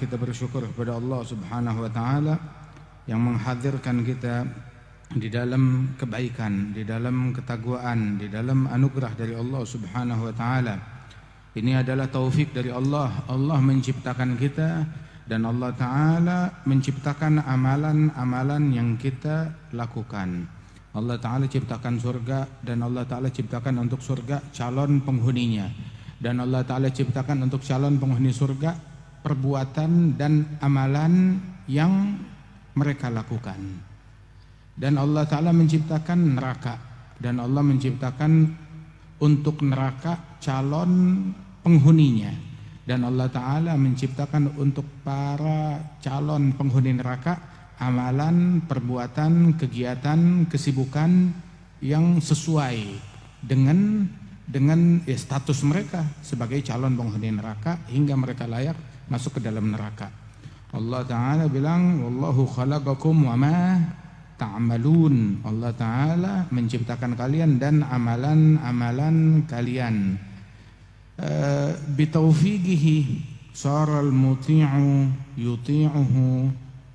kita bersyukur kepada Allah Subhanahu wa taala yang menghadirkan kita di dalam kebaikan, di dalam ketakwaan, di dalam anugerah dari Allah Subhanahu wa taala. Ini adalah taufik dari Allah. Allah menciptakan kita dan Allah taala menciptakan amalan-amalan yang kita lakukan. Allah taala ciptakan surga dan Allah taala ciptakan untuk surga calon penghuninya. Dan Allah taala ciptakan untuk calon penghuni surga perbuatan dan amalan yang mereka lakukan. Dan Allah Ta'ala menciptakan neraka. Dan Allah menciptakan untuk neraka calon penghuninya. Dan Allah Ta'ala menciptakan untuk para calon penghuni neraka amalan, perbuatan, kegiatan, kesibukan yang sesuai dengan dengan ya, status mereka sebagai calon penghuni neraka hingga mereka layak masuk ke dalam neraka. Allah Ta'ala bilang, Wallahu khalaqakum wa ma ta'amalun. Allah Ta'ala menciptakan kalian dan amalan-amalan kalian. Uh, bitaufiqihi saral muti'u yuti'uhu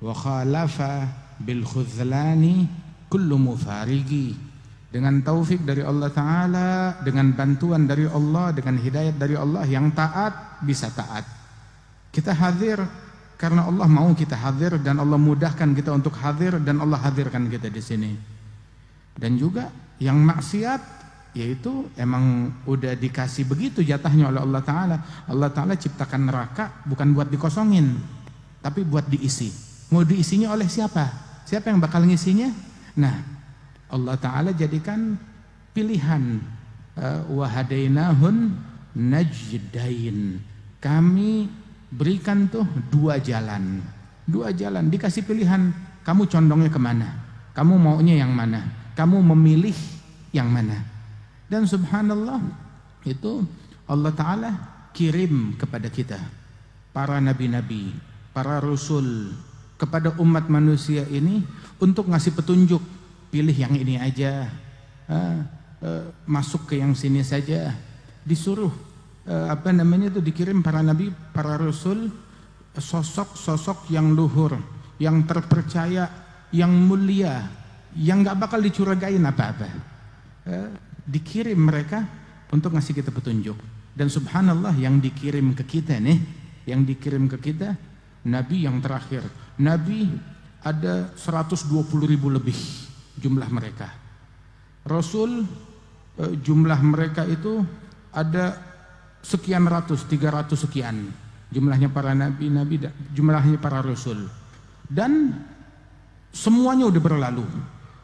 wa khalafa bil khuzlani kullu mufarigi dengan taufik dari Allah Ta'ala, dengan bantuan dari Allah, dengan hidayat dari Allah yang taat bisa taat. Kita hadir karena Allah mau kita hadir dan Allah mudahkan kita untuk hadir dan Allah hadirkan kita di sini. Dan juga yang maksiat yaitu emang udah dikasih begitu jatahnya oleh Allah Ta'ala Allah Ta'ala ciptakan neraka bukan buat dikosongin tapi buat diisi mau diisinya oleh siapa? siapa yang bakal ngisinya? nah Allah Ta'ala jadikan pilihan eh, wahadainahun najdain kami berikan tuh dua jalan dua jalan dikasih pilihan kamu condongnya kemana kamu maunya yang mana kamu memilih yang mana dan subhanallah itu Allah Ta'ala kirim kepada kita para nabi-nabi para rasul kepada umat manusia ini untuk ngasih petunjuk pilih yang ini aja ah, eh, masuk ke yang sini saja disuruh Eh, apa namanya itu dikirim para nabi, para rasul sosok-sosok yang luhur, yang terpercaya, yang mulia, yang nggak bakal dicurigain apa-apa. Eh, dikirim mereka untuk ngasih kita petunjuk. Dan subhanallah yang dikirim ke kita nih, yang dikirim ke kita nabi yang terakhir. Nabi ada 120 ribu lebih jumlah mereka. Rasul eh, jumlah mereka itu ada sekian ratus, tiga ratus sekian jumlahnya para nabi, nabi jumlahnya para rasul dan semuanya udah berlalu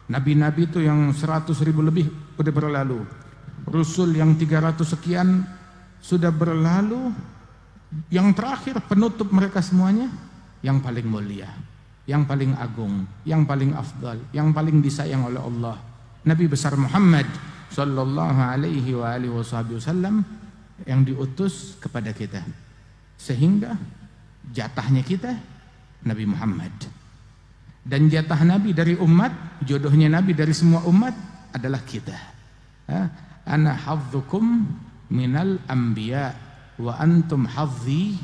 nabi-nabi itu yang seratus ribu lebih udah berlalu rasul yang tiga ratus sekian sudah berlalu yang terakhir penutup mereka semuanya yang paling mulia yang paling agung yang paling afdal yang paling disayang oleh Allah Nabi besar Muhammad sallallahu alaihi wa alihi wasallam yang diutus kepada kita. Sehingga jatahnya kita Nabi Muhammad. Dan jatah Nabi dari umat, jodohnya Nabi dari semua umat adalah kita. Ana hafzukum minal anbiya wa antum hafzi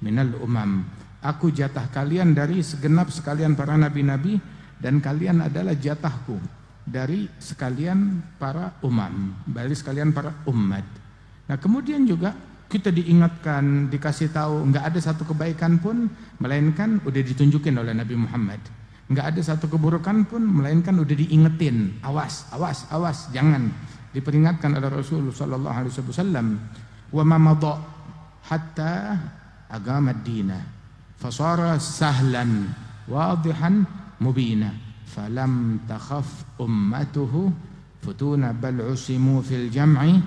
minal umam. Aku jatah kalian dari segenap sekalian para nabi-nabi dan kalian adalah jatahku dari sekalian para umam, dari sekalian para umat. Nah kemudian juga kita diingatkan, dikasih tahu, nggak ada satu kebaikan pun, melainkan udah ditunjukin oleh Nabi Muhammad. Nggak ada satu keburukan pun, melainkan udah diingetin, awas, awas, awas, jangan. Diperingatkan oleh Rasulullah Sallallahu Alaihi Wasallam, wa hatta agama dina, fasara sahlan, wadihan mubina, falam takhaf ummatuhu futuna bal usimu fil jam'i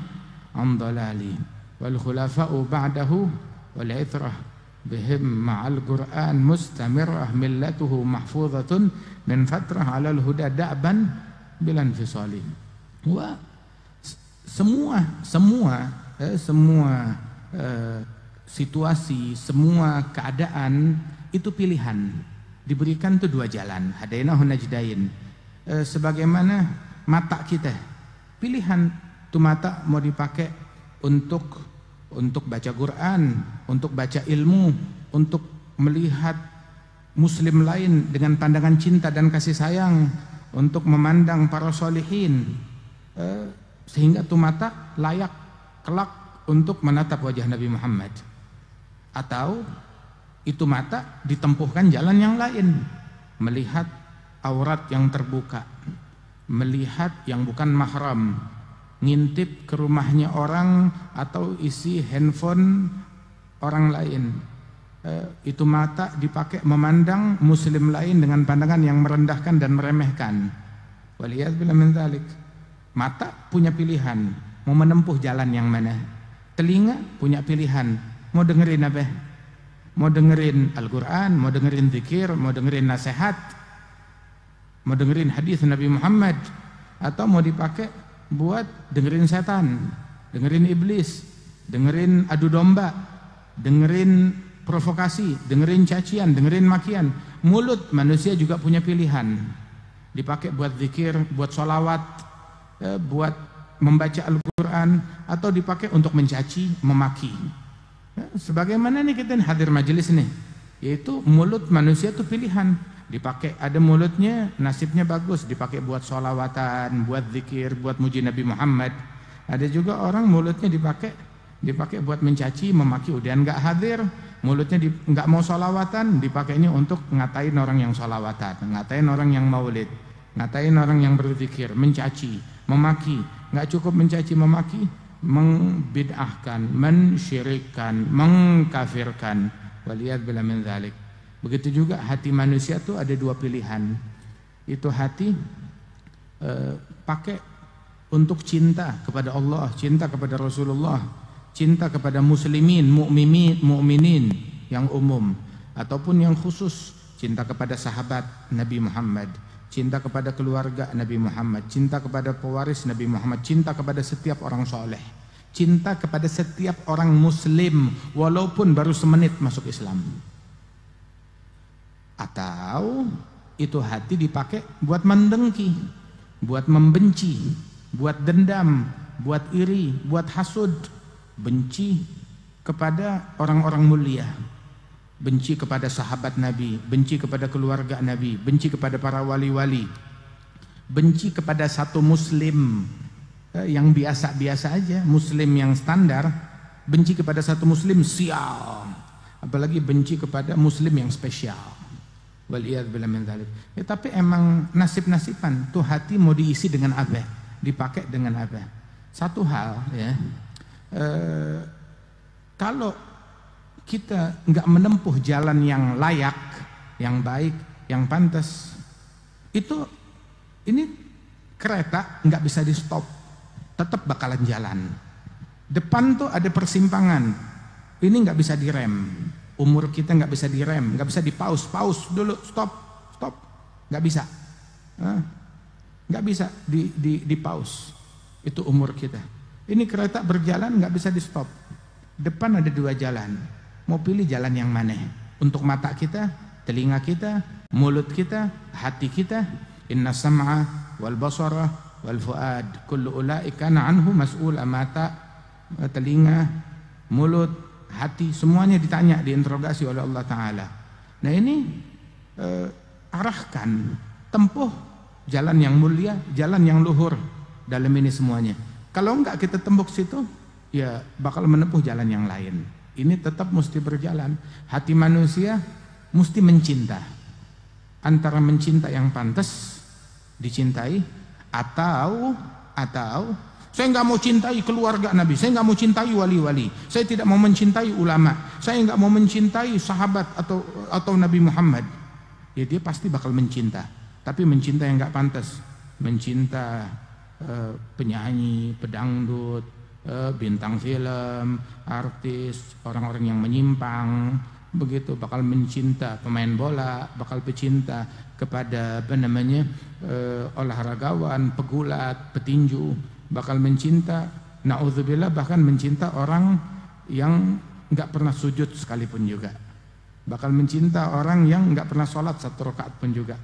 عن dalali wal khulafa'u ba'dahu wal مع bihim ma'al Qur'an محفوظة millatuhu mahfuzatun min fatrah 'alal huda da'ban bilan Wa semua semua eh, semua eh, situasi, semua keadaan itu pilihan. Diberikan tuh dua jalan, hadainahun najdain. Eh, sebagaimana mata kita, pilihan itu mata mau dipakai untuk untuk baca Quran, untuk baca ilmu, untuk melihat muslim lain dengan pandangan cinta dan kasih sayang, untuk memandang para solihin. Eh, sehingga tuh mata layak kelak untuk menatap wajah Nabi Muhammad. Atau itu mata ditempuhkan jalan yang lain, melihat aurat yang terbuka, melihat yang bukan mahram, ngintip ke rumahnya orang atau isi handphone orang lain. E, itu mata dipakai memandang muslim lain dengan pandangan yang merendahkan dan meremehkan. Waliyat bila mentalik. Mata punya pilihan, mau menempuh jalan yang mana. Telinga punya pilihan, mau dengerin apa? Mau dengerin Al-Qur'an, mau dengerin zikir, mau dengerin nasihat, mau dengerin hadis Nabi Muhammad atau mau dipakai buat dengerin setan, dengerin iblis, dengerin adu domba, dengerin provokasi, dengerin cacian, dengerin makian. Mulut manusia juga punya pilihan. Dipakai buat zikir, buat solawat, eh, buat membaca Al-Quran, atau dipakai untuk mencaci, memaki. Eh, sebagaimana nih kita hadir majelis nih, yaitu mulut manusia itu pilihan dipakai ada mulutnya nasibnya bagus dipakai buat solawatan buat zikir buat muji Nabi Muhammad ada juga orang mulutnya dipakai dipakai buat mencaci memaki udian nggak hadir mulutnya nggak mau solawatan dipakainya untuk ngatain orang yang solawatan ngatain orang yang maulid ngatain orang yang berzikir mencaci memaki nggak cukup mencaci memaki mengbid'ahkan mensyirikan mengkafirkan waliyat bila min zalik Begitu juga hati manusia tuh ada dua pilihan. Itu hati e, pakai untuk cinta kepada Allah, cinta kepada Rasulullah, cinta kepada muslimin, mukminin, mukminin yang umum ataupun yang khusus, cinta kepada sahabat Nabi Muhammad, cinta kepada keluarga Nabi Muhammad, cinta kepada pewaris Nabi Muhammad, cinta kepada setiap orang soleh, cinta kepada setiap orang muslim walaupun baru semenit masuk Islam. Atau itu hati dipakai buat mendengki, buat membenci, buat dendam, buat iri, buat hasud, benci kepada orang-orang mulia, benci kepada sahabat Nabi, benci kepada keluarga Nabi, benci kepada para wali-wali, benci kepada satu muslim eh, yang biasa-biasa aja, muslim yang standar, benci kepada satu muslim sial, apalagi benci kepada muslim yang spesial bila min dzalik. Ya, tapi emang nasib-nasiban tuh hati mau diisi dengan apa? Dipakai dengan apa? Satu hal ya. eh, kalau kita nggak menempuh jalan yang layak, yang baik, yang pantas, itu ini kereta nggak bisa di stop, tetap bakalan jalan. Depan tuh ada persimpangan, ini nggak bisa direm Umur kita nggak bisa direm, nggak bisa dipaus, pause dulu, stop, stop, nggak bisa, nggak bisa di, di, dipaus. Itu umur kita. Ini kereta berjalan nggak bisa di stop. Depan ada dua jalan. Mau pilih jalan yang mana? Untuk mata kita, telinga kita, mulut kita, hati kita. Inna sam'a wal basara wal fuad kullu ulaika anhu mas'ul amata telinga, mulut, hati, semuanya ditanya, diinterogasi oleh Allah Ta'ala. Nah ini eh, arahkan, tempuh jalan yang mulia, jalan yang luhur dalam ini semuanya. Kalau enggak kita tembok situ, ya bakal menempuh jalan yang lain. Ini tetap mesti berjalan. Hati manusia mesti mencinta. Antara mencinta yang pantas dicintai atau atau saya nggak mau cintai keluarga Nabi. Saya nggak mau cintai wali-wali. Saya tidak mau mencintai ulama. Saya nggak mau mencintai sahabat atau atau Nabi Muhammad. Ya dia pasti bakal mencinta. Tapi mencinta yang nggak pantas. Mencinta uh, penyanyi, pedangdut, uh, bintang film, artis, orang-orang yang menyimpang, begitu bakal mencinta pemain bola, bakal pecinta kepada apa namanya eh, olahragawan, pegulat, petinju bakal mencinta naudzubillah bahkan mencinta orang yang nggak pernah sujud sekalipun juga bakal mencinta orang yang nggak pernah sholat satu rakaat pun juga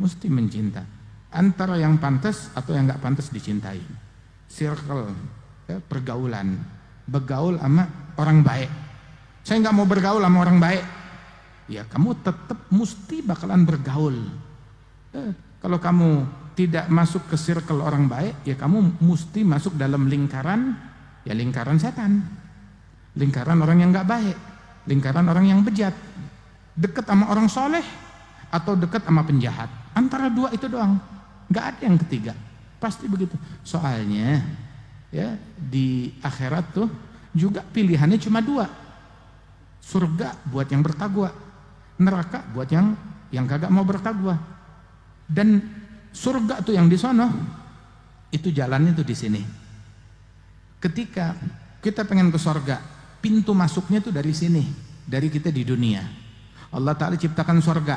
mesti mencinta antara yang pantas atau yang nggak pantas dicintai circle ya, pergaulan bergaul sama orang baik saya nggak mau bergaul sama orang baik ya kamu tetap mesti bakalan bergaul eh, kalau kamu tidak masuk ke circle orang baik, ya kamu mesti masuk dalam lingkaran, ya lingkaran setan. Lingkaran orang yang nggak baik, lingkaran orang yang bejat. dekat sama orang soleh, atau dekat sama penjahat. Antara dua itu doang. Nggak ada yang ketiga. Pasti begitu. Soalnya, ya di akhirat tuh juga pilihannya cuma dua. Surga buat yang bertakwa, neraka buat yang yang kagak mau bertakwa. Dan Surga tuh yang di sana, itu jalannya tuh di sini. Ketika kita pengen ke surga, pintu masuknya tuh dari sini, dari kita di dunia. Allah Ta'ala ciptakan surga.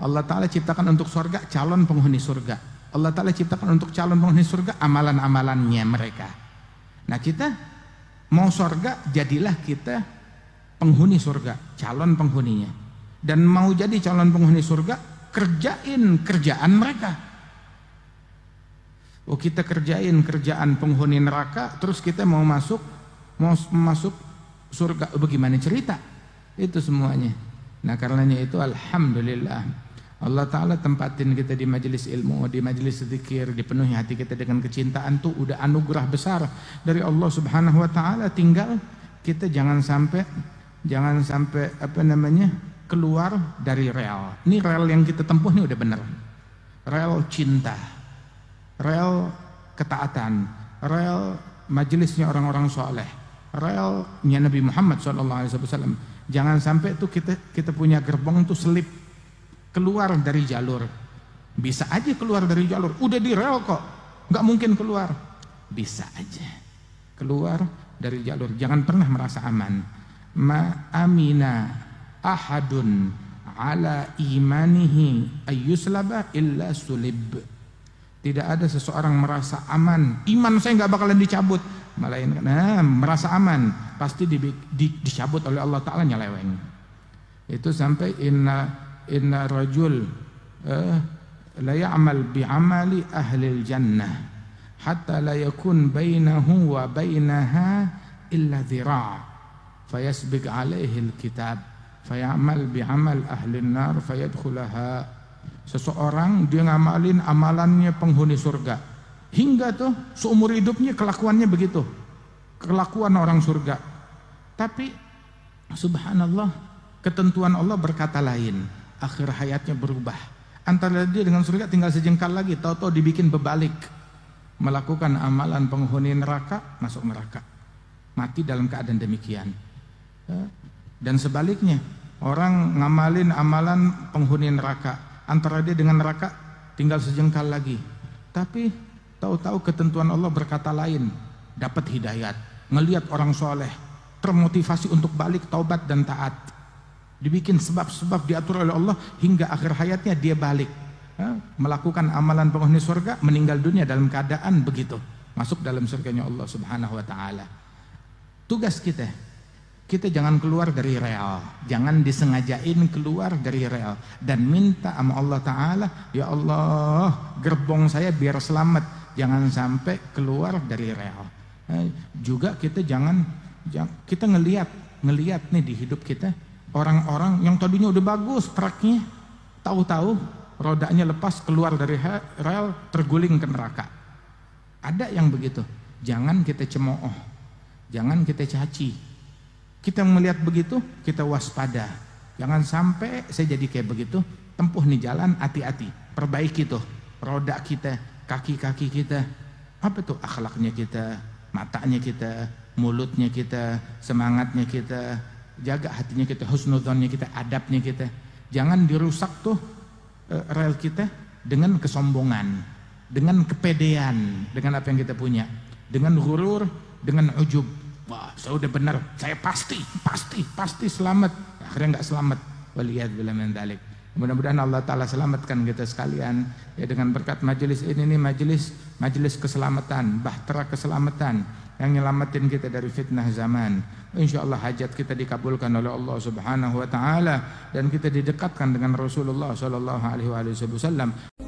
Allah Ta'ala ciptakan untuk surga calon penghuni surga. Allah Ta'ala ciptakan untuk calon penghuni surga amalan-amalannya mereka. Nah kita mau surga jadilah kita penghuni surga, calon penghuninya. Dan mau jadi calon penghuni surga kerjain kerjaan mereka. Oh kita kerjain kerjaan penghuni neraka, terus kita mau masuk mau masuk surga. Oh, bagaimana cerita? Itu semuanya. Nah karenanya itu alhamdulillah. Allah Ta'ala tempatin kita di majelis ilmu, di majelis zikir, dipenuhi hati kita dengan kecintaan tuh udah anugerah besar dari Allah Subhanahu Wa Ta'ala tinggal kita jangan sampai jangan sampai apa namanya keluar dari rel. Ini rel yang kita tempuh ini udah bener, Rel cinta rel ketaatan, rel majelisnya orang-orang soleh, relnya Nabi Muhammad SAW. Jangan sampai tuh kita kita punya gerbong tuh selip keluar dari jalur. Bisa aja keluar dari jalur. Udah di rel kok, nggak mungkin keluar. Bisa aja keluar dari jalur. Jangan pernah merasa aman. Ma ahadun ala imanihi ayyuslaba illa sulib. Tidak ada seseorang merasa aman. Iman saya nggak bakalan dicabut. Melainkan nah, merasa aman. Pasti di, di, dicabut oleh Allah Ta'ala nyeleweng. Itu sampai inna, inna rajul eh, la ya'mal bi'amali ahlil jannah. Hatta la yakun bainahu wa bainaha illa dhira' fayasbik alaihil kitab fayamal bi'amal ahlin nar fayadkhulaha Seseorang dia ngamalin amalannya penghuni surga. Hingga tuh seumur hidupnya kelakuannya begitu. Kelakuan orang surga. Tapi subhanallah ketentuan Allah berkata lain. Akhir hayatnya berubah. Antara dia dengan surga tinggal sejengkal lagi. Tahu-tahu dibikin berbalik. Melakukan amalan penghuni neraka masuk neraka. Mati dalam keadaan demikian. Eh, dan sebaliknya orang ngamalin amalan penghuni neraka antara dia dengan neraka tinggal sejengkal lagi. Tapi tahu-tahu ketentuan Allah berkata lain, dapat hidayat, ngelihat orang soleh, termotivasi untuk balik taubat dan taat. Dibikin sebab-sebab diatur oleh Allah hingga akhir hayatnya dia balik. Melakukan amalan penghuni surga, meninggal dunia dalam keadaan begitu. Masuk dalam surganya Allah subhanahu wa ta'ala. Tugas kita kita jangan keluar dari real jangan disengajain keluar dari real dan minta sama Allah Ta'ala ya Allah gerbong saya biar selamat jangan sampai keluar dari real eh, juga kita jangan kita ngeliat ngeliat nih di hidup kita orang-orang yang tadinya udah bagus traknya tahu-tahu rodanya lepas keluar dari rel terguling ke neraka ada yang begitu jangan kita cemooh jangan kita caci kita melihat begitu, kita waspada. Jangan sampai saya jadi kayak begitu, tempuh nih jalan hati-hati. Perbaiki tuh roda kita, kaki-kaki kita. Apa tuh akhlaknya kita, matanya kita, mulutnya kita, semangatnya kita, jaga hatinya kita, husnudzonnya kita, adabnya kita. Jangan dirusak tuh eh, rel kita dengan kesombongan, dengan kepedean, dengan apa yang kita punya, dengan gurur, dengan ujub. Wah, saya udah benar, saya pasti, pasti, pasti selamat. Akhirnya nggak selamat. Walihat bila mendalik. Mudah-mudahan Allah Ta'ala selamatkan kita sekalian ya dengan berkat majelis ini nih majelis majelis keselamatan, bahtera keselamatan yang nyelamatin kita dari fitnah zaman. Insya Allah hajat kita dikabulkan oleh Allah Subhanahu Wa Taala dan kita didekatkan dengan Rasulullah Sallallahu Alaihi Wasallam.